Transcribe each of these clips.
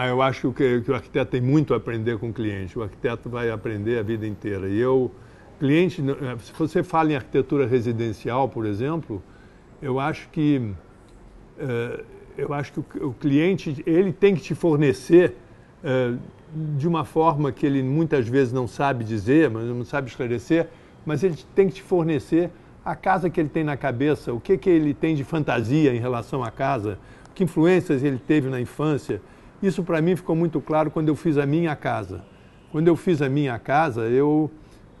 Ah, eu acho que, que, o arquiteto tem muito a aprender com o cliente. O arquiteto vai aprender a vida inteira. E eu, cliente, eh, se você fala em arquitetura residencial, por exemplo, eu acho que uh, eu acho que o, o, cliente ele tem que te fornecer uh, de uma forma que ele muitas vezes não sabe dizer, mas não sabe esclarecer, mas ele tem que te fornecer a casa que ele tem na cabeça, o que que ele tem de fantasia em relação à casa, que influências ele teve na infância isso para mim ficou muito claro quando eu fiz a minha casa. Quando eu fiz a minha casa, eu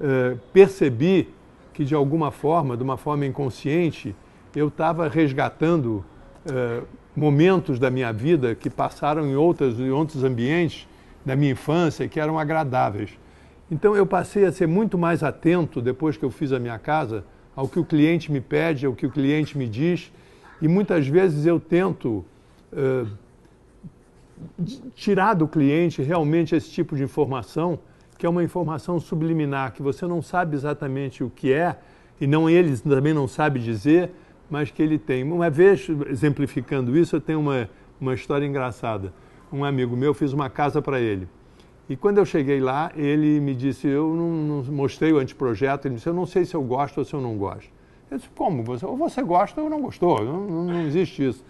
eh, percebi que de alguma forma, de uma forma inconsciente, eu estava resgatando eh, momentos da minha vida que passaram em, outras, em outros ambientes da minha infância que eram agradáveis. Então eu passei a ser muito mais atento depois que eu fiz a minha casa ao que o cliente me pede, ao que o cliente me diz, e muitas vezes eu tento. Eh, tirar do cliente realmente esse tipo de informação, que é uma informação subliminar, que você não sabe exatamente o que é, e não eles também não sabe dizer, mas que ele tem. Uma vez, exemplificando isso, eu tenho uma, uma história engraçada. Um amigo meu fez uma casa para ele. E quando eu cheguei lá, ele me disse, eu não, não, mostrei o anteprojeto, ele disse, eu não sei se eu gosto ou se eu não gosto. Eu disse, como? Você, ou você gosta ou não gostou, não, não, não existe isso.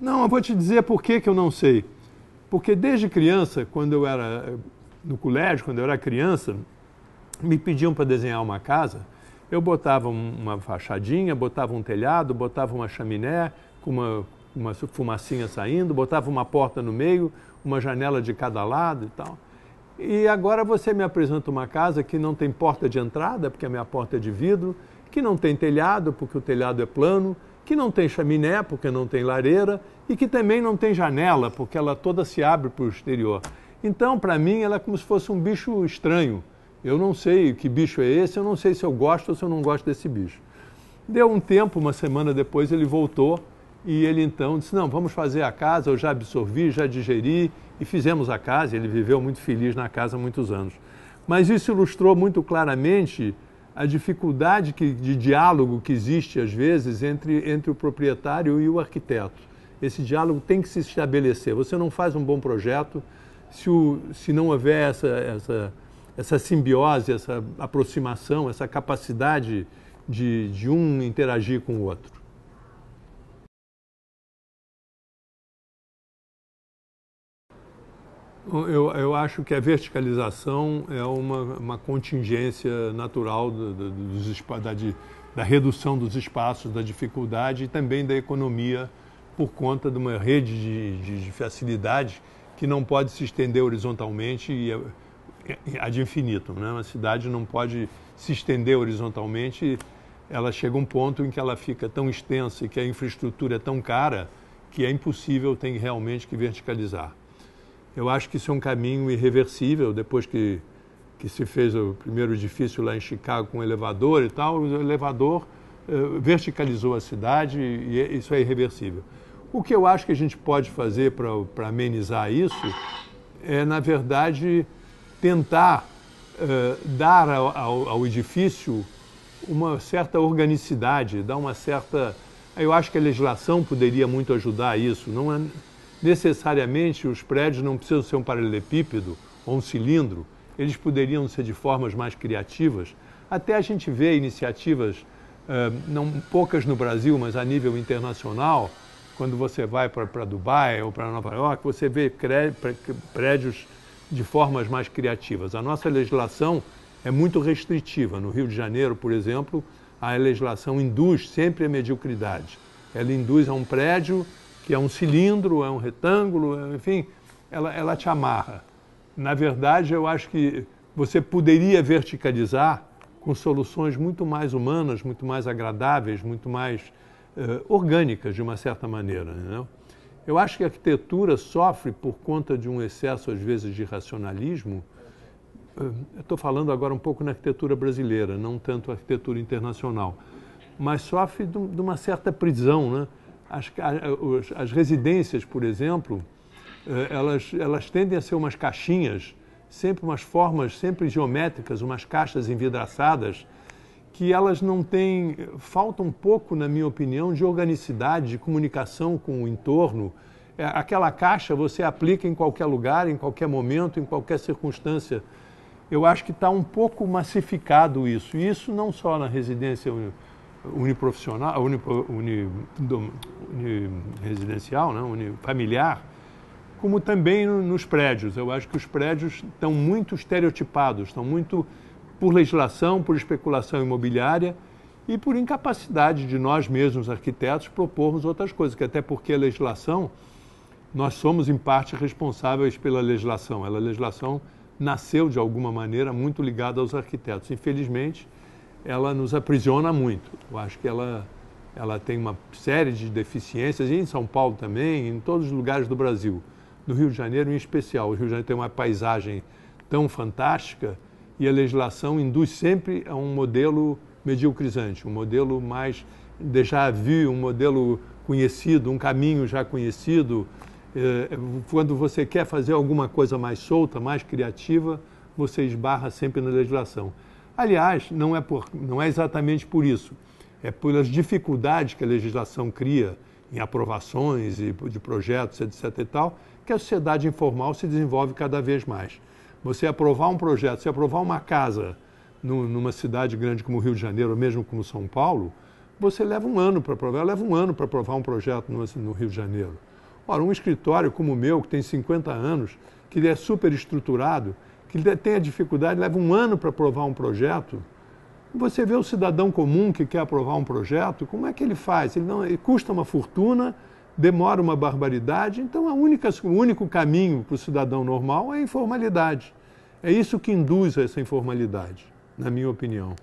Não, eu vou te dizer por que, que eu não sei. Porque desde criança, quando eu era eh, no colégio, quando eu era criança, me pediam para desenhar uma casa. Eu botava uma fachadinha, botava um telhado, botava uma chaminé com uma, uma fumacinha saindo, botava uma porta no meio, uma janela de cada lado e tal. E agora você me apresenta uma casa que não tem porta de entrada, porque a minha porta é de vidro, que não tem telhado, porque o telhado é plano, que não tem chaminé, porque não tem lareira, e que também não tem janela, porque ela toda se abre para o exterior. Então, para mim, ela é como se fosse um bicho estranho. Eu não sei que bicho é esse, eu não sei se eu gosto ou se eu não gosto desse bicho. Deu um tempo, uma semana depois, ele voltou e ele então disse: Não, vamos fazer a casa. Eu já absorvi, já digeri e fizemos a casa. Ele viveu muito feliz na casa há muitos anos. Mas isso ilustrou muito claramente a dificuldade que, de diálogo que existe às vezes entre, entre o proprietário e o arquiteto. Esse diálogo tem que se estabelecer. Você não faz um bom projeto se, o, se não houver essa, essa, essa simbiose, essa aproximação, essa capacidade de, de um interagir com o outro. Eu, eu acho que a verticalização é uma, uma contingência natural do, do, da, de, da redução dos espaços, da dificuldade e também da economia por conta de uma rede de, de, de que não pode se estender horizontalmente e é, é, ad infinitum. Né? Uma cidade não pode se estender horizontalmente, ela chega a um ponto em que ela fica tão extensa e que a infraestrutura é tão cara que é impossível, tem realmente que verticalizar. Eu acho que isso é um caminho irreversível. Depois que, que se fez o primeiro edifício lá em Chicago com elevador e tal, o elevador eh, verticalizou a cidade e, e é, isso é irreversível. O que eu acho que a gente pode fazer para amenizar isso é, na verdade, tentar eh, dar ao, ao, ao edifício uma certa organicidade, dar uma certa. Eu acho que a legislação poderia muito ajudar isso. Não é Necessariamente, os prédios não precisam ser um paralelepípedo ou um cilindro, eles poderiam ser de formas mais criativas. Até a gente vê iniciativas, eh, não poucas no Brasil, mas a nível internacional, quando você vai para Dubai ou para Nova York, você vê prédios de formas mais criativas. A nossa legislação é muito restritiva. No Rio de Janeiro, por exemplo, a legislação induz sempre a mediocridade. Ela induz a um prédio que é um cilindro, é um retângulo, é, enfim, ela, ela te amarra. Na verdade, eu acho que você poderia verticalizar com soluções muito mais humanas, muito mais agradáveis, muito mais eh, orgânicas, de uma certa maneira. Né? Eu acho que a arquitetura sofre por conta de um excesso, às vezes, de racionalismo. Estou eh, falando agora um pouco na arquitetura brasileira, não tanto a arquitetura internacional, mas sofre de uma certa prisão, né? As, eh, as residências, por exemplo, eh, elas, elas tendem a ser umas caixinhas, sempre umas formas sempre geométricas, umas caixas envidraçadas, que elas não têm, faltam um pouco, na minha opinião, de organicidade, de comunicação com o entorno. É, aquela caixa você aplica em qualquer lugar, em qualquer momento, em qualquer circunstância. Eu acho que está um pouco massificado isso, e isso não só na residência uniprofissional, uni, uni, uniresidencial, né? unifamiliar, como também nos prédios. Eu acho que os prédios estão muito estereotipados, estão muito por legislação, por especulação imobiliária e por incapacidade de nós mesmos, arquitetos, propormos outras coisas, que até porque a legislação, nós somos em parte responsáveis pela legislação. Ela, a legislação nasceu de alguma maneira muito ligada aos arquitetos. Infelizmente, ela nos aprisiona muito. Eu acho que ela, ela tem uma série de deficiências, e em São Paulo também, em todos os lugares do Brasil, no Rio de Janeiro em especial. O Rio de Janeiro tem uma paisagem tão fantástica e a legislação induz sempre a um modelo mediocrizante, um modelo mais déjà vu, um modelo conhecido, um caminho já conhecido. Eh, quando você quer fazer alguma coisa mais solta, mais criativa, você esbarra sempre na legislação. Aliás, não é, por, não é exatamente por isso, é pelas dificuldades que a legislação cria em aprovações e de projetos, etc. e tal, que a sociedade informal se desenvolve cada vez mais. Você aprovar um projeto, se aprovar uma casa numa cidade grande como o Rio de Janeiro, ou mesmo como São Paulo, você leva um ano para aprovar, leva um ano para aprovar um projeto no, Rio de Janeiro. Ora, um escritório como o meu, que tem 50 anos, que é super estruturado, que tem a dificuldade, leva um ano para aprovar um projeto. Você vê o cidadão comum que quer aprovar um projeto, como é que ele faz? Ele, não, ele custa uma fortuna, demora uma barbaridade, então a única, o único caminho para o cidadão normal é a informalidade. É isso que induz essa informalidade, na minha opinião.